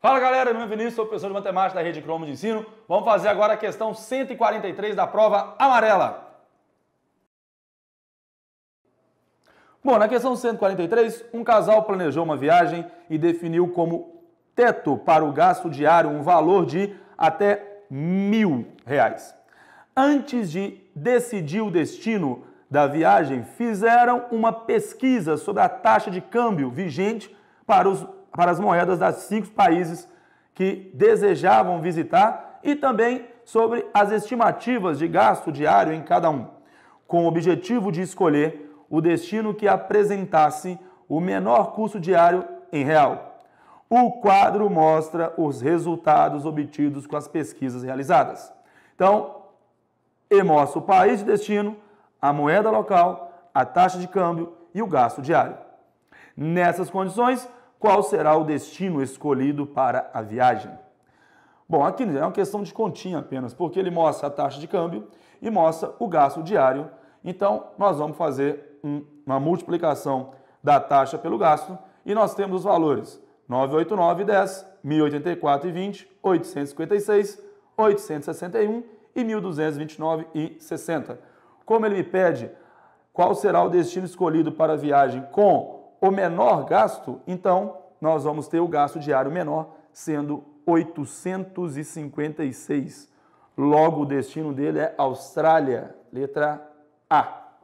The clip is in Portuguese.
Fala galera, meu nome é Vinícius, sou professor de matemática da Rede Cromo de Ensino. Vamos fazer agora a questão 143 da prova amarela. Bom, na questão 143, um casal planejou uma viagem e definiu como teto para o gasto diário um valor de até mil reais. Antes de decidir o destino, da viagem fizeram uma pesquisa sobre a taxa de câmbio vigente para, os, para as moedas das cinco países que desejavam visitar e também sobre as estimativas de gasto diário em cada um, com o objetivo de escolher o destino que apresentasse o menor custo diário em real. O quadro mostra os resultados obtidos com as pesquisas realizadas. Então, e mostra o país de destino, a moeda local, a taxa de câmbio e o gasto diário. Nessas condições, qual será o destino escolhido para a viagem? Bom, aqui é uma questão de continha apenas, porque ele mostra a taxa de câmbio e mostra o gasto diário. Então, nós vamos fazer uma multiplicação da taxa pelo gasto e nós temos os valores 989 10, 1084 e 20, 856, 861 e 1229 e 60. Como ele me pede qual será o destino escolhido para a viagem com o menor gasto, então nós vamos ter o gasto diário menor sendo 856. Logo, o destino dele é Austrália, letra A.